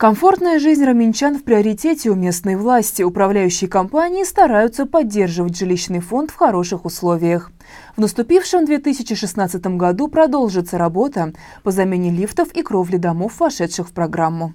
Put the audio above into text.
Комфортная жизнь раменчан в приоритете у местной власти. Управляющие компании стараются поддерживать жилищный фонд в хороших условиях. В наступившем 2016 году продолжится работа по замене лифтов и кровли домов, вошедших в программу.